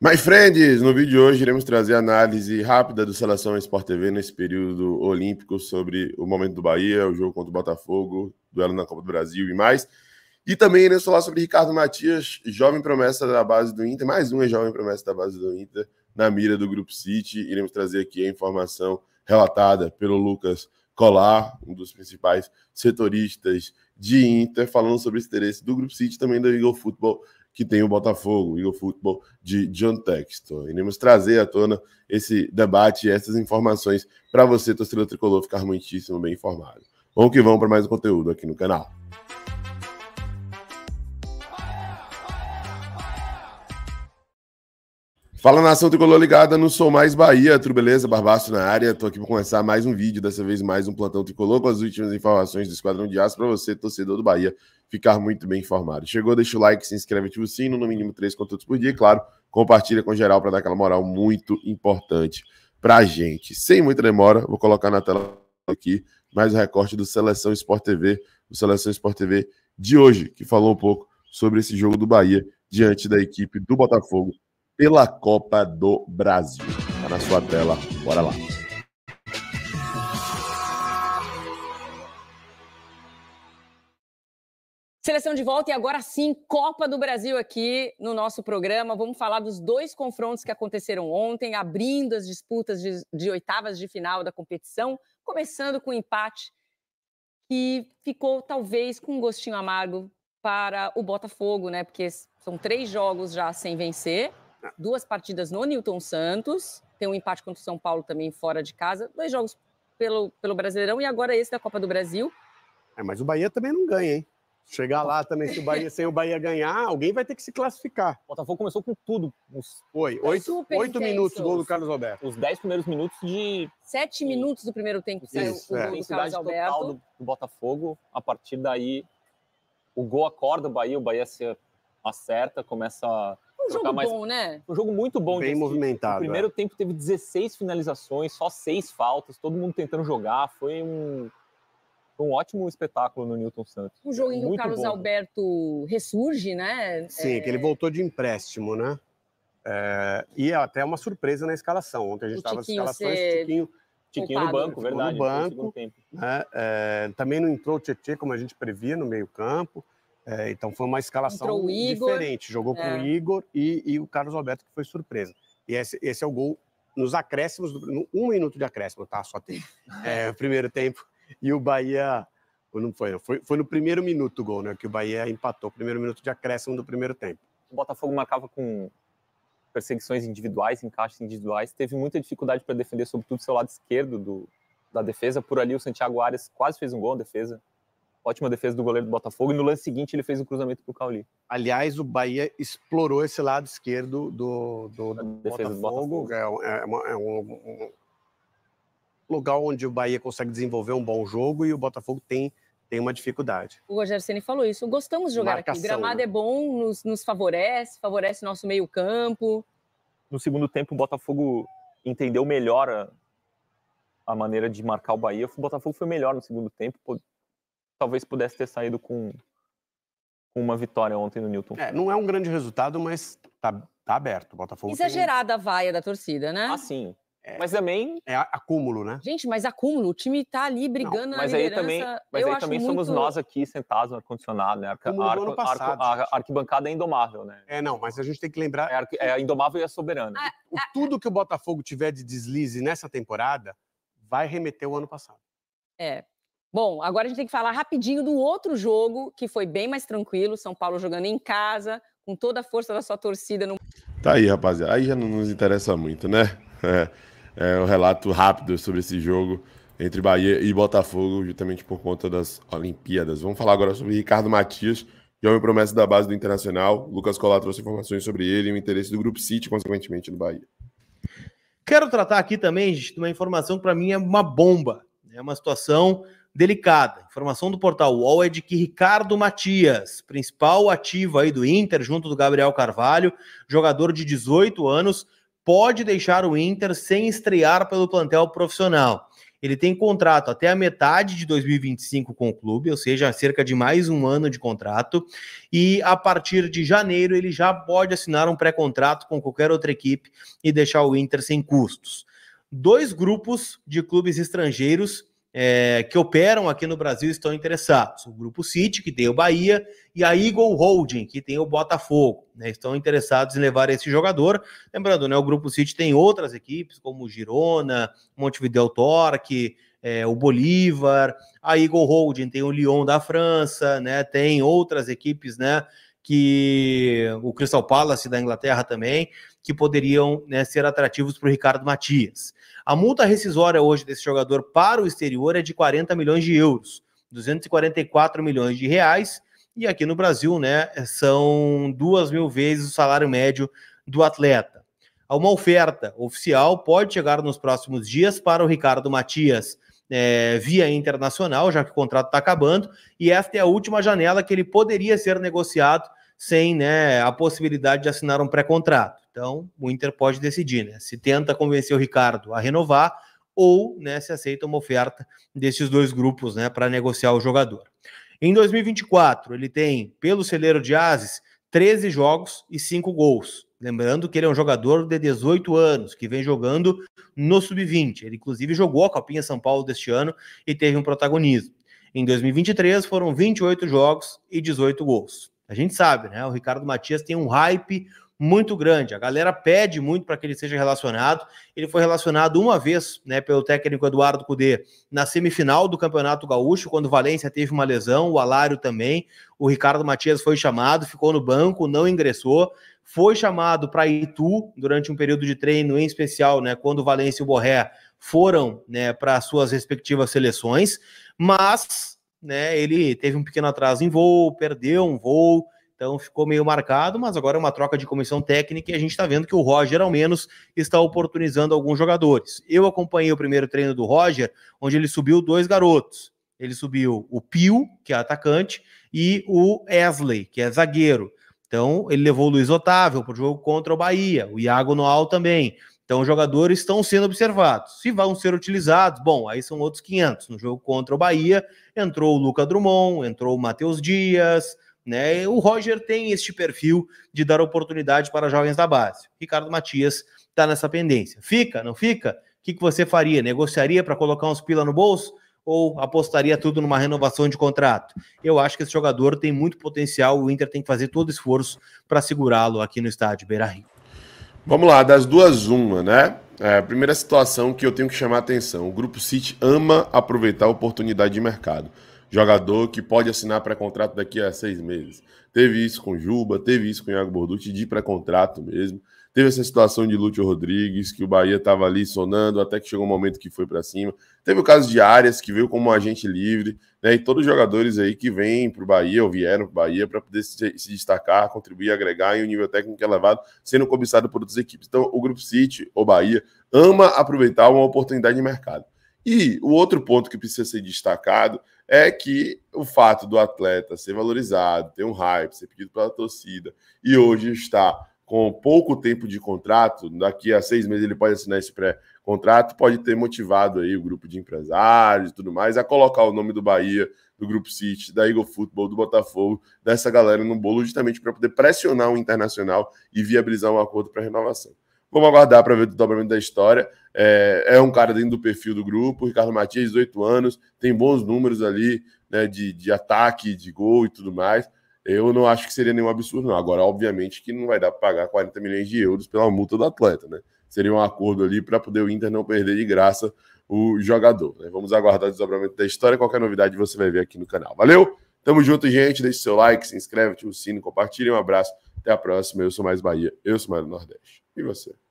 My friends, no vídeo de hoje iremos trazer análise rápida do Seleção Sport TV nesse período olímpico sobre o momento do Bahia, o jogo contra o Botafogo, duelo na Copa do Brasil e mais. E também iremos falar sobre Ricardo Matias, jovem promessa da base do Inter, mais uma jovem promessa da base do Inter, na mira do Grupo City. Iremos trazer aqui a informação relatada pelo Lucas Colar, um dos principais setoristas de Inter, falando sobre esse interesse do Grupo City também do Eagle Futebol que tem o Botafogo e o futebol de John Texton. Então, iremos trazer à tona esse debate e essas informações para você, torcedor tricolor, ficar muitíssimo bem informado. Vamos que vamos para mais um conteúdo aqui no canal. Fala nação tricolor ligada no Sou Mais Bahia, tudo beleza? Barbaço na área, tô aqui para começar mais um vídeo, dessa vez mais um plantão tricolor com as últimas informações do Esquadrão de Aço para você, torcedor do Bahia, ficar muito bem informado. Chegou, deixa o like, se inscreve, ativa o sino, no mínimo três conteúdos por dia, claro, compartilha com geral para dar aquela moral muito importante para a gente. Sem muita demora, vou colocar na tela aqui mais o um recorte do Seleção Sport TV, do Seleção Sport TV de hoje, que falou um pouco sobre esse jogo do Bahia diante da equipe do Botafogo pela Copa do Brasil. Está na sua tela, bora lá. Seleção de volta e agora sim, Copa do Brasil aqui no nosso programa. Vamos falar dos dois confrontos que aconteceram ontem, abrindo as disputas de, de oitavas de final da competição, começando com o um empate que ficou talvez com um gostinho amargo para o Botafogo, né? Porque são três jogos já sem vencer, duas partidas no Newton Santos, tem um empate contra o São Paulo também fora de casa, dois jogos pelo, pelo Brasileirão e agora esse da Copa do Brasil. É, mas o Bahia também não ganha, hein? Chegar lá também, se o Bahia, sem o Bahia ganhar, alguém vai ter que se classificar. O Botafogo começou com tudo. Foi, tá oito, oito minutos gol do Carlos Alberto. Os dez primeiros minutos de... Sete minutos do primeiro tempo saiu o é. do Carlos Alberto. Total do, do Botafogo, a partir daí o gol acorda o Bahia, o Bahia se acerta, começa a um jogo mais... bom, né? Um jogo muito bom. Bem movimentado. O primeiro é. tempo teve 16 finalizações, só seis faltas, todo mundo tentando jogar, foi um um ótimo espetáculo no Newton Santos. Um jogo em que o Carlos bom. Alberto ressurge, né? Sim, é... que ele voltou de empréstimo, né? É... E é até uma surpresa na escalação. Ontem a gente estava nas escalações, ser... Tiquinho, Tiquinho no banco, né? verdade. No banco, tempo. Né? É... também não entrou o Tietchan, como a gente previa, no meio campo. É, então foi uma escalação Igor, diferente. Jogou com o é. Igor e, e, o Carlos Alberto, que foi surpresa. E esse, esse é o gol nos acréscimos, do... um minuto de acréscimo, tá? Só tem. o primeiro tempo e o Bahia. Não foi, foi, foi no primeiro minuto o gol, né? Que o Bahia empatou, primeiro minuto de acréscimo do primeiro tempo. O Botafogo marcava com perseguições individuais, encaixes individuais, teve muita dificuldade para defender, sobretudo seu lado esquerdo do, da defesa. Por ali, o Santiago Arias quase fez um gol na defesa. Ótima defesa do goleiro do Botafogo. E no lance seguinte, ele fez o um cruzamento para o Cauli. Aliás, o Bahia explorou esse lado esquerdo do, do, do Botafogo. Do Botafogo. É, é, uma, é um, é lugar onde o Bahia consegue desenvolver um bom jogo e o Botafogo tem, tem uma dificuldade. O Rogério Ceni falou isso. Gostamos de jogar Marcação, aqui. gramado né? é bom, nos, nos favorece, favorece nosso meio-campo. No segundo tempo, o Botafogo entendeu melhor a, a, maneira de marcar o Bahia. O Botafogo foi melhor no segundo tempo. Pô, talvez pudesse ter saído com, com uma vitória ontem no Newton. É, não é um grande resultado, mas tá, tá aberto. O Botafogo Exagerada tem... a vaia da torcida, né? Ah, sim. É, mas também. É acúmulo, né? Gente, mas acúmulo. O time tá ali brigando mas na aí liderança. Também, mas eu aí também muito... somos nós aqui sentados no ar-condicionado, né? Arca, arco, passado, arco, a arquibancada é indomável, né? É, não, mas a gente tem que lembrar. É, é indomável e é soberana. Ah, ah, tudo que o Botafogo tiver de deslize nessa temporada vai remeter ao ano passado. É. Bom, agora a gente tem que falar rapidinho do outro jogo, que foi bem mais tranquilo. São Paulo jogando em casa, com toda a força da sua torcida. No... Tá aí, rapaziada. Aí já não nos interessa muito, né? É é, um relato rápido sobre esse jogo entre Bahia e Botafogo, justamente por conta das Olimpíadas. Vamos falar agora sobre Ricardo Matias, jovem promessa da base do Internacional. Lucas Colar trouxe informações sobre ele e o interesse do Grupo City, consequentemente, do Bahia. Quero tratar aqui também de uma informação que para mim é uma bomba, né? é uma situação delicada. Informação do portal UOL é de que Ricardo Matias, principal ativo aí do Inter, junto do Gabriel Carvalho, jogador de 18 anos, pode deixar o Inter sem estrear pelo plantel profissional. Ele tem contrato até a metade de 2025 com o clube, ou seja, cerca de mais um ano de contrato. E a partir de janeiro, ele já pode assinar um pré-contrato com qualquer outra equipe e deixar o Inter sem custos. Dois grupos de clubes estrangeiros é, que operam aqui no Brasil estão interessados. O Grupo City, que tem o Bahia, e a Eagle Holding, que tem o Botafogo. Né, estão interessados em levar esse jogador. Lembrando, né, o Grupo City tem outras equipes, como Girona, Montevideo Torque, é, o Bolívar, a Eagle Holding tem o Lyon da França, né, tem outras equipes né, que o Crystal Palace da Inglaterra também, que poderiam né, ser atrativos para o Ricardo Matias. A multa rescisória hoje desse jogador para o exterior é de 40 milhões de euros, 244 milhões de reais, e aqui no Brasil, né, são duas mil vezes o salário médio do atleta. Uma oferta oficial pode chegar nos próximos dias para o Ricardo Matias é, via internacional, já que o contrato está acabando, e esta é a última janela que ele poderia ser negociado sem né, a possibilidade de assinar um pré-contrato. Então, o Inter pode decidir né, se tenta convencer o Ricardo a renovar ou né, se aceita uma oferta desses dois grupos né, para negociar o jogador. Em 2024, ele tem, pelo celeiro de Ases, 13 jogos e 5 gols. Lembrando que ele é um jogador de 18 anos, que vem jogando no sub-20. Ele, inclusive, jogou a Copinha São Paulo deste ano e teve um protagonismo. Em 2023, foram 28 jogos e 18 gols. A gente sabe, né? O Ricardo Matias tem um hype muito grande. A galera pede muito para que ele seja relacionado. Ele foi relacionado uma vez, né, pelo técnico Eduardo Cudê, na semifinal do Campeonato Gaúcho, quando o Valência teve uma lesão, o Alário também. O Ricardo Matias foi chamado, ficou no banco, não ingressou foi chamado para Itu durante um período de treino, em especial, né, quando o Valência e o Borré foram né, para suas respectivas seleções, mas né, ele teve um pequeno atraso em voo, perdeu um voo, então ficou meio marcado, mas agora é uma troca de comissão técnica e a gente está vendo que o Roger, ao menos, está oportunizando alguns jogadores. Eu acompanhei o primeiro treino do Roger, onde ele subiu dois garotos. Ele subiu o Pio, que é atacante, e o Esley, que é zagueiro. Então, ele levou o Luiz Otávio para o jogo contra o Bahia, o Iago Noal também. Então, os jogadores estão sendo observados. Se vão ser utilizados, bom, aí são outros 500. No jogo contra o Bahia, entrou o Luca Drummond, entrou o Matheus Dias, né? O Roger tem este perfil de dar oportunidade para jovens da base. Ricardo Matias está nessa pendência. Fica, não fica? O que, que você faria? Negociaria para colocar uns pila no bolso? ou apostaria tudo numa renovação de contrato? Eu acho que esse jogador tem muito potencial, o Inter tem que fazer todo esforço para segurá-lo aqui no estádio Beira-Rio. Vamos lá, das duas uma, né? É, primeira situação que eu tenho que chamar a atenção, o Grupo City ama aproveitar a oportunidade de mercado. Jogador que pode assinar pré-contrato daqui a seis meses. Teve isso com Juba, teve isso com Iago Borducci, de pré-contrato mesmo. Teve essa situação de Lúcio Rodrigues, que o Bahia estava ali sonando, até que chegou um momento que foi para cima. Teve o caso de Arias, que veio como um agente livre, né? E todos os jogadores aí que vêm para o Bahia ou vieram para o Bahia para poder se, se, destacar, contribuir, agregar em um nível técnico é elevado, sendo cobiçado por outras equipes. Então, o Grupo City, ou Bahia, ama aproveitar uma oportunidade de mercado. E o outro ponto que precisa ser destacado é que o fato do atleta ser valorizado, ter um hype, ser pedido pela torcida e hoje está com pouco tempo de contrato, daqui a seis meses ele pode assinar esse pré-contrato, pode ter motivado aí o grupo de empresários e tudo mais a colocar o nome do Bahia, do Grupo City, da Eagle Football do Botafogo, dessa galera no bolo, justamente para poder pressionar o internacional e viabilizar um acordo para renovação. Vamos aguardar para ver o dobramento da história. É, é, um cara dentro do perfil do grupo, Ricardo Matias, 18 anos, tem bons números ali né, de, de ataque, de gol e tudo mais eu não acho que seria nenhum absurdo, não. Agora, obviamente, que não vai dar para pagar 40 milhões de euros pela multa do atleta, né? Seria um acordo ali para poder o Inter não perder de graça o jogador. Né? Vamos aguardar o desdobramento da história. Qualquer novidade você vai ver aqui no canal. Valeu! Tamo junto, gente. Deixe seu like, se inscreve, ativa o sino, compartilha. Um abraço. Até a próxima. Eu sou Mais Bahia. Eu sou Mais do Nordeste. E você?